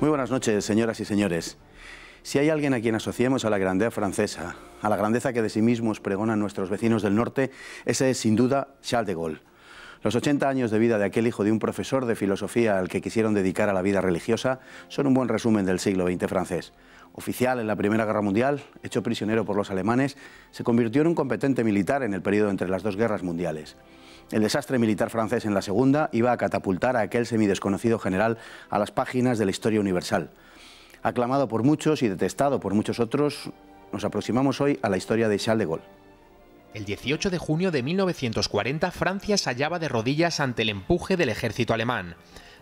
Muy buenas noches, señoras y señores. Si hay alguien a quien asociemos a la grandeza francesa, a la grandeza que de sí mismos pregonan nuestros vecinos del norte, ese es sin duda Charles de Gaulle. Los 80 años de vida de aquel hijo de un profesor de filosofía al que quisieron dedicar a la vida religiosa son un buen resumen del siglo XX francés. Oficial en la Primera Guerra Mundial, hecho prisionero por los alemanes, se convirtió en un competente militar en el periodo entre las dos guerras mundiales. El desastre militar francés en la segunda iba a catapultar a aquel semidesconocido general a las páginas de la historia universal. Aclamado por muchos y detestado por muchos otros, nos aproximamos hoy a la historia de Charles de Gaulle. El 18 de junio de 1940, Francia se hallaba de rodillas ante el empuje del ejército alemán.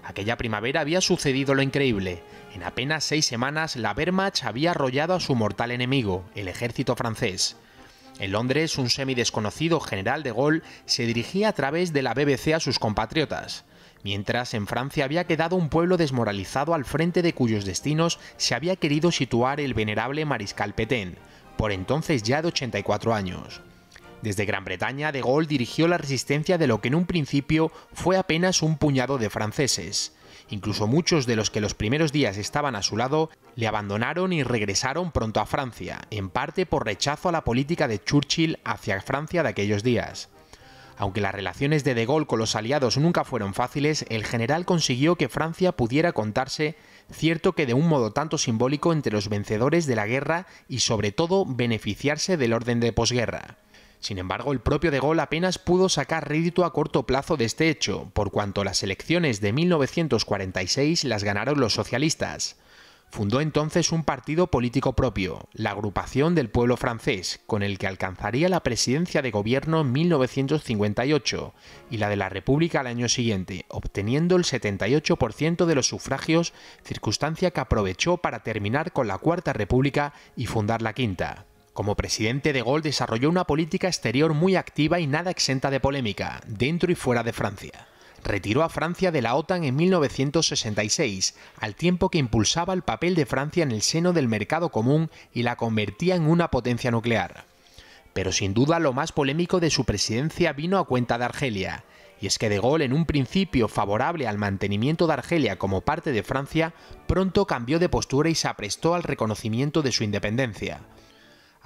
Aquella primavera había sucedido lo increíble. En apenas seis semanas, la Wehrmacht había arrollado a su mortal enemigo, el ejército francés. En Londres, un desconocido general de Gaulle se dirigía a través de la BBC a sus compatriotas, mientras en Francia había quedado un pueblo desmoralizado al frente de cuyos destinos se había querido situar el venerable mariscal Petain, por entonces ya de 84 años. Desde Gran Bretaña, de Gaulle dirigió la resistencia de lo que en un principio fue apenas un puñado de franceses, Incluso muchos de los que los primeros días estaban a su lado le abandonaron y regresaron pronto a Francia, en parte por rechazo a la política de Churchill hacia Francia de aquellos días. Aunque las relaciones de De Gaulle con los aliados nunca fueron fáciles, el general consiguió que Francia pudiera contarse, cierto que de un modo tanto simbólico, entre los vencedores de la guerra y sobre todo beneficiarse del orden de posguerra. Sin embargo, el propio De Gaulle apenas pudo sacar rédito a corto plazo de este hecho, por cuanto las elecciones de 1946 las ganaron los socialistas. Fundó entonces un partido político propio, la Agrupación del Pueblo Francés, con el que alcanzaría la presidencia de gobierno en 1958 y la de la República al año siguiente, obteniendo el 78% de los sufragios, circunstancia que aprovechó para terminar con la Cuarta República y fundar la Quinta. Como presidente de Gaulle desarrolló una política exterior muy activa y nada exenta de polémica, dentro y fuera de Francia. Retiró a Francia de la OTAN en 1966, al tiempo que impulsaba el papel de Francia en el seno del mercado común y la convertía en una potencia nuclear. Pero sin duda lo más polémico de su presidencia vino a cuenta de Argelia, y es que De Gaulle, en un principio favorable al mantenimiento de Argelia como parte de Francia, pronto cambió de postura y se aprestó al reconocimiento de su independencia.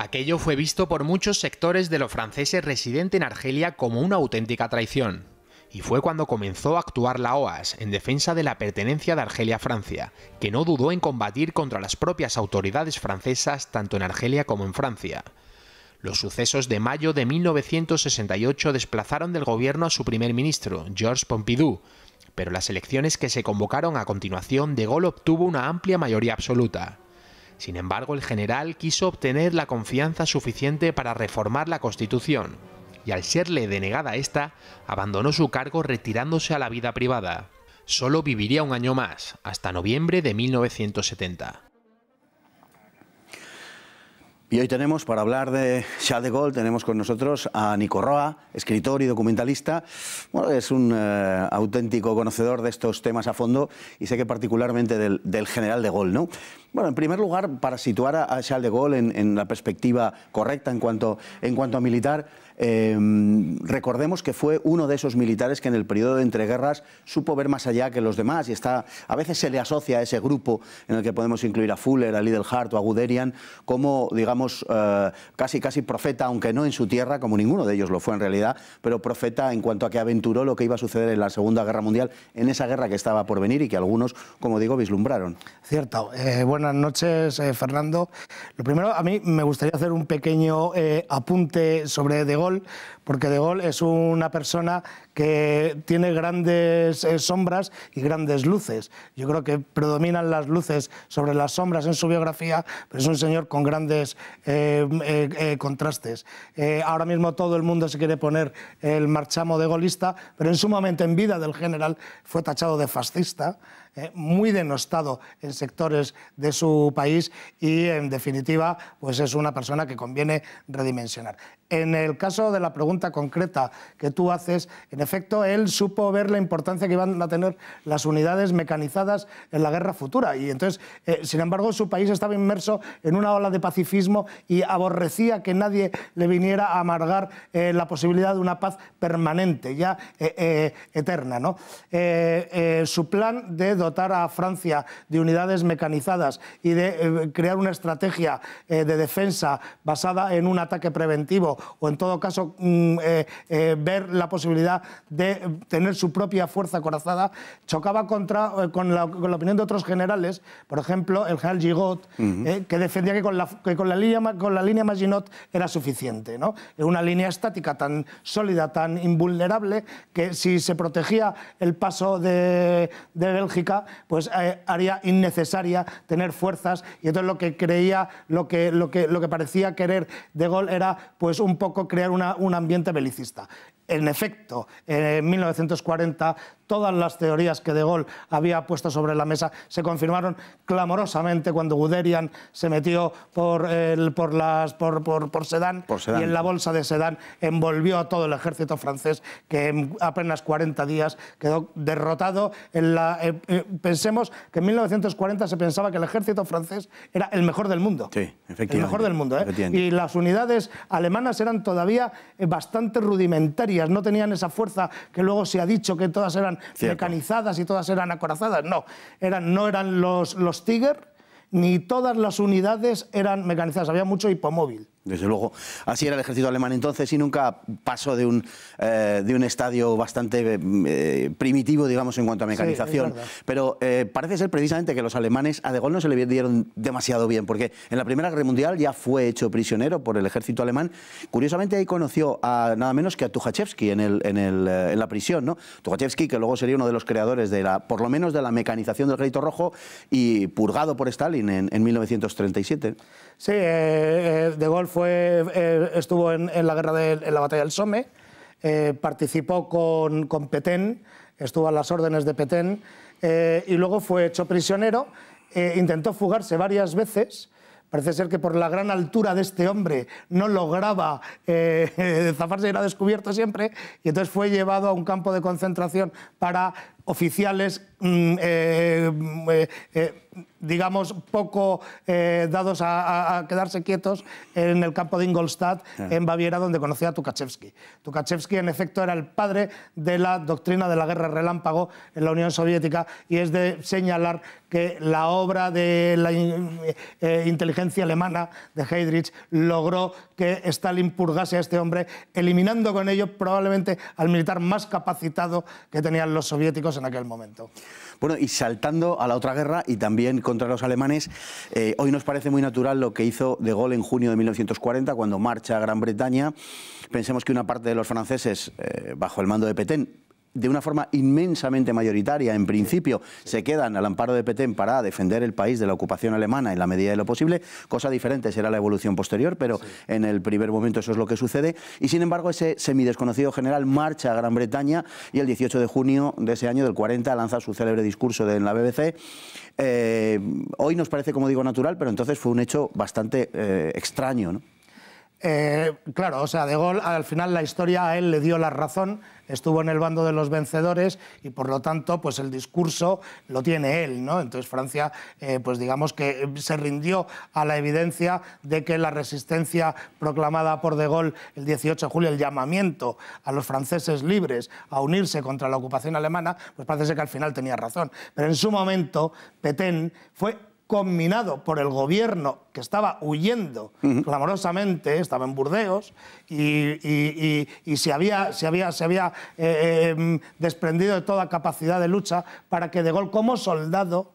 Aquello fue visto por muchos sectores de los franceses residentes en Argelia como una auténtica traición. Y fue cuando comenzó a actuar la OAS en defensa de la pertenencia de Argelia a Francia, que no dudó en combatir contra las propias autoridades francesas tanto en Argelia como en Francia. Los sucesos de mayo de 1968 desplazaron del gobierno a su primer ministro, Georges Pompidou, pero las elecciones que se convocaron a continuación de Gaulle obtuvo una amplia mayoría absoluta. Sin embargo, el general quiso obtener la confianza suficiente para reformar la Constitución, y al serle denegada esta, abandonó su cargo retirándose a la vida privada. Solo viviría un año más, hasta noviembre de 1970. Y hoy tenemos, para hablar de Charles de Gaulle, tenemos con nosotros a Nico Roa, escritor y documentalista. Bueno, es un eh, auténtico conocedor de estos temas a fondo y sé que particularmente del, del general de Gaulle, ¿no? Bueno, en primer lugar, para situar a Charles de Gaulle en, la perspectiva correcta en cuanto, en cuanto a militar, em, recordemos que fue uno de esos militares que en el periodo de entreguerras supo ver más allá que los demás y está, a veces se le asocia a ese grupo en el que podemos incluir a Fuller, a Lidl hart o a Guderian como, digamos, eh, casi, casi profeta, aunque no en su tierra, como ninguno de ellos lo fue en realidad, pero profeta en cuanto a que aventuró lo que iba a suceder en la Segunda Guerra Mundial, en esa guerra que estaba por venir y que algunos, como digo, vislumbraron. Cierto. Eh, bueno, buenas noches, eh, Fernando. Lo primero, a mí me gustaría hacer un pequeño eh, apunte sobre De Gaulle, porque De Gaulle es una persona que tiene grandes eh, sombras y grandes luces. Yo creo que predominan las luces sobre las sombras en su biografía, pero es un señor con grandes eh, eh, contrastes. ahora mismo todo el mundo se quiere poner el marchamo de golista, pero en su momento en vida del general fue tachado de fascista. muy denostado en sectores de su país y, en definitiva, pues es una persona que conviene redimensionar. En el caso de la pregunta concreta que tú haces, en efecto, efecto, él supo ver la importancia que iban a tener las unidades mecanizadas en la guerra futura. Y entonces, eh, sin embargo, su país estaba inmerso en una ola de pacifismo y aborrecía que nadie le viniera a amargar eh, la posibilidad de una paz permanente, ya eh, eterna. ¿no? su plan de dotar a Francia de unidades mecanizadas y de crear una estrategia de defensa basada en un ataque preventivo o, en todo caso, mm, ver la posibilidad de tener su propia fuerza acorazada, chocaba contra, eh, con, la, opinión de otros generales, por ejemplo, el general Gigot, eh, que defendía que con la, línea, con la línea Maginot era suficiente. ¿no? Una línea estática tan sólida, tan invulnerable, que si se protegía el paso de, de Bélgica, pues eh, haría innecesaria tener fuerzas. Y entonces lo que creía, lo que, lo que, lo que parecía querer de Gaulle era pues un poco crear un ambiente belicista. En efecto, en 1940 todas las teorías que De Gaulle había puesto sobre la mesa se confirmaron clamorosamente cuando Guderian se metió por, el, por, las, por, por, y en la bolsa de Sedan envolvió a todo el ejército francés que en apenas 40 días quedó derrotado. Eh, eh, pensemos que en 1940 se pensaba que el ejército francés era el mejor del mundo. Sí, efectivamente. El mejor del mundo. ¿eh? Y las unidades alemanas eran todavía bastante rudimentarias, no tenían esa fuerza que luego se ha dicho que todas eran mecanizadas y todas eran acorazadas. No, eran, no eran los, los Tiger, ni todas las unidades eran mecanizadas, había mucho hipomóvil. Desde luego, así era el ejército alemán entonces y nunca pasó de un, eh, de un estadio bastante eh, primitivo, digamos, en cuanto a mecanización. Pero eh, parece ser precisamente que los alemanes a De Gaulle no se le dieron demasiado bien, porque en la Primera Guerra Mundial ya fue hecho prisionero por el ejército alemán. Curiosamente ahí conoció a nada menos que a Tukhachevsky en, el, en, la prisión, ¿no? Tuchachevsky, que luego sería uno de los creadores, de la, por lo menos de la mecanización del Crédito Rojo y purgado por Stalin en, en 1937. Sí, De Gaulle fue, eh, estuvo en, la guerra la batalla del Somme, eh, participó con, con Petén, estuvo a las órdenes de Petén eh, y luego fue hecho prisionero. intentó fugarse varias veces. Parece ser que por la gran altura de este hombre no lograba zafarse y era descubierto siempre, y entonces fue llevado a un campo de concentración para oficiales, mm, eh, mm, eh, eh, digamos, poco dados a, quedarse quietos en el campo de Ingolstadt, en Baviera, donde conocía a Tukhachevsky. Tukhachevsky, en efecto, era el padre de la doctrina de la guerra relámpago en la Unión Soviética y es de señalar que la obra de la inteligencia alemana de Heydrich logró que Stalin purgase a este hombre, eliminando con ello probablemente al militar más capacitado que tenían los soviéticos en aquel momento. Bueno, y saltando a la otra guerra y también contra los alemanes, eh, hoy nos parece muy natural lo que hizo De Gaulle en junio de 1940, cuando marcha a Gran Bretaña. Pensemos que una parte de los franceses, eh, bajo el mando de Petén, de una forma inmensamente mayoritaria, en principio, se quedan al amparo de Petén para defender el país de la ocupación alemana en la medida de lo posible. Cosa diferente será la evolución posterior, pero en el primer momento eso es lo que sucede. Y sin embargo, ese semidesconocido general marcha a Gran Bretaña y el 18 de junio de ese año, del 40, lanza su célebre discurso de, en la BBC. Eh, hoy nos parece, como digo, natural, pero entonces fue un hecho bastante eh, extraño. ¿no? Eh, claro, o sea, De Gaulle al final la historia a él le dio la razón, estuvo en el bando de los vencedores y por lo tanto, pues el discurso lo tiene él, ¿no? Entonces Francia, eh, pues digamos que se rindió a la evidencia de que la resistencia proclamada por De Gaulle el 18 de julio, el llamamiento a los franceses libres a unirse contra la ocupación alemana, pues parece que al final tenía razón. Pero en su momento, Petén fue combinado por el gobierno que estaba huyendo clamorosamente, estaba en Burdeos, y, se había, se había, se había eh, eh, mm, desprendido de toda capacidad de lucha para que De gol como soldado,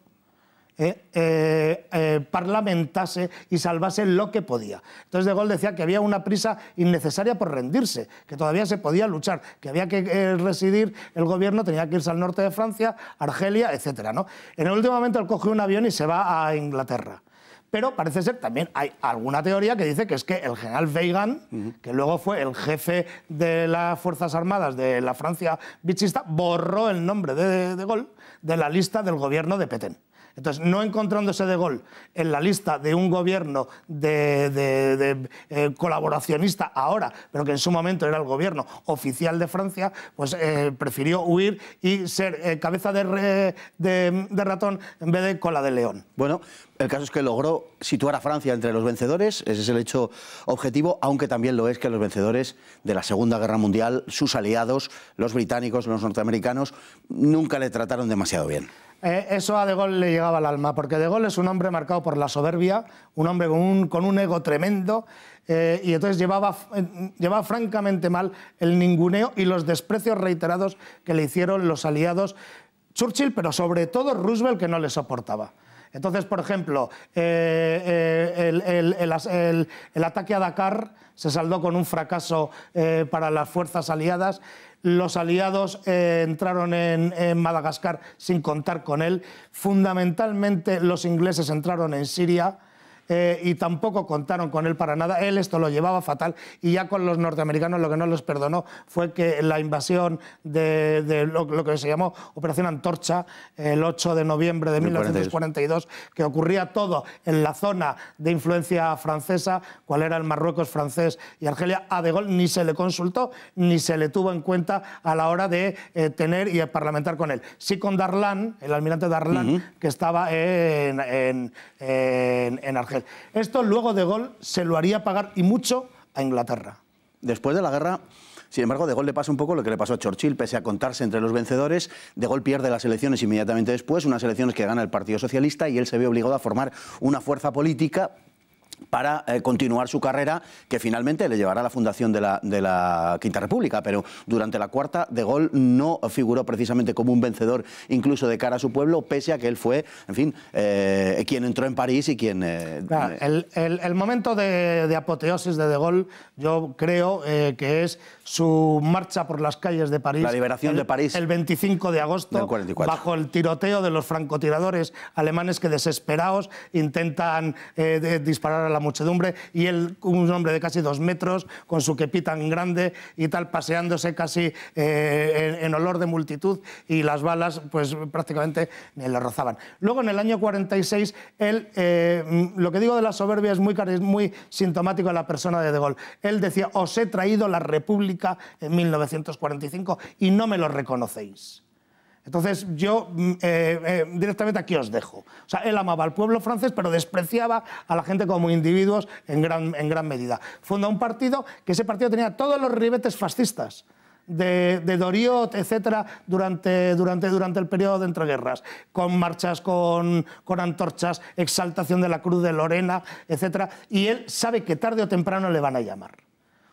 eh, eh, eh, parlamentase y salvase lo que podía. Entonces De Gaulle decía que había una prisa innecesaria por rendirse, que todavía se podía luchar, que había que residir, el gobierno tenía que irse al norte de Francia, Argelia, etcétera, ¿no? En el último momento él coge un avión y se va a Inglaterra pero parece ser también hay alguna teoría que dice que es que el general Weigand, que luego fue el jefe de las Fuerzas Armadas de la Francia bichista, borró el nombre de De Gaulle de la lista del gobierno de Petén. Entonces, no encontrándose de gol en la lista de un gobierno de, eh, colaboracionista ahora, pero que en su momento era el gobierno oficial de Francia, pues eh, prefirió huir y ser eh, cabeza de, de ratón en vez de cola de león. Bueno, el caso es que logró situar a Francia entre los vencedores, ese es el hecho objetivo, aunque también lo es que los vencedores de la Segunda Guerra Mundial, sus aliados, los británicos, los norteamericanos, nunca le trataron demasiado bien. Eh, eso a De Gaulle le llegaba al alma, porque De Gaulle es un hombre marcado por la soberbia, un hombre con un, ego tremendo, eh, y entonces eh, llevaba, francamente mal el ninguneo y los desprecios reiterados que le hicieron los aliados Churchill, pero sobre todo Roosevelt, que no le soportaba. Entonces, por ejemplo, el, ataque a Dakar se saldó con un fracaso para las fuerzas aliadas los aliados eh, entraron en, Madagascar sin contar con él. Fundamentalmente los ingleses entraron en Siria eh, y tampoco contaron con él para nada. Él esto lo llevaba fatal y ya con los norteamericanos lo que no les perdonó fue que la invasión de, lo, que se llamó Operación Antorcha el 8 de noviembre de 1942, que ocurría todo en la zona de influencia francesa, cuál era el Marruecos francés y Argelia, a De Gaulle ni se le consultó ni se le tuvo en cuenta a la hora de eh, tener y parlamentar con él. Sí con Darlan, el almirante Darlan, que estaba en, en, en, en Argelia esto luego de gol se lo haría pagar y mucho a Inglaterra. Después de la guerra, sin embargo, De gol le pasa un poco lo que le pasó a Churchill, pese a contarse entre los vencedores. De gol pierde las elecciones inmediatamente después, unas elecciones que gana el Partido Socialista y él se ve obligado a formar una fuerza política para eh, continuar su carrera, que finalmente le llevará a la fundación de la, de la, Quinta República, pero durante la cuarta de Gaulle no figuró precisamente como un vencedor, incluso de cara a su pueblo, pese a que él fue, en fin, eh, quien entró en París y quien... Eh, el, momento de, de, apoteosis de de Gaulle yo creo que es su marcha por las calles de París. La liberación el, de París. El 25 de agosto, bajo el tiroteo de los francotiradores alemanes que desesperados intentan eh, disparar a la muchedumbre y él, un hombre de casi dos metros, con su kepi tan grande y tal, paseándose casi eh, en, olor de multitud y las balas pues prácticamente eh, le rozaban. Luego en el año 46, él, mm, lo que digo de la soberbia es muy, muy sintomático en la persona de De Gaulle. Él decía, os he traído la república en 1945 y no me lo reconocéis. Entonces yo mm, eh, eh, directamente aquí os dejo. O sea, él amaba al pueblo francés, pero despreciaba a la gente como individuos en gran, en gran medida. Funda un partido que ese partido tenía todos los ribetes fascistas. De, de, Doriot, etcétera, durante, durante, durante el periodo de entreguerras, con marchas, con, con, antorchas, exaltación de la Cruz de Lorena, etcétera, y él sabe que tarde o temprano le van a llamar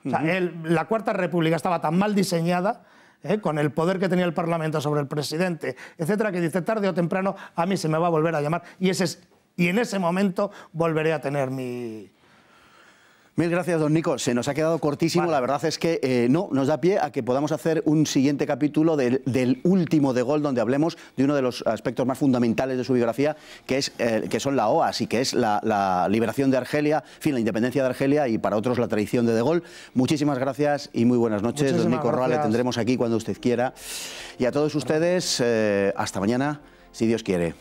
la Cuarta República estaba tan mal diseñada eh, con el poder que tenía el Parlamento sobre el presidente, etcétera, que dice tarde o temprano a mí se me va a volver a llamar y, ese y en ese momento volveré a tener mi, Mil gracias, don Nico. Se nos ha quedado cortísimo. La verdad es que eh, no, nos da pie a que podamos hacer un siguiente capítulo del, último de gol, donde hablemos de uno de los aspectos más fundamentales de su biografía, que, es, eh, que son la OAS y que es la, liberación de Argelia, fin, la independencia de Argelia y para otros la traición de De Gaulle. Muchísimas gracias y muy buenas noches. don Nico Roa le tendremos aquí cuando usted quiera. Y a todos ustedes, eh, hasta mañana, si Dios quiere.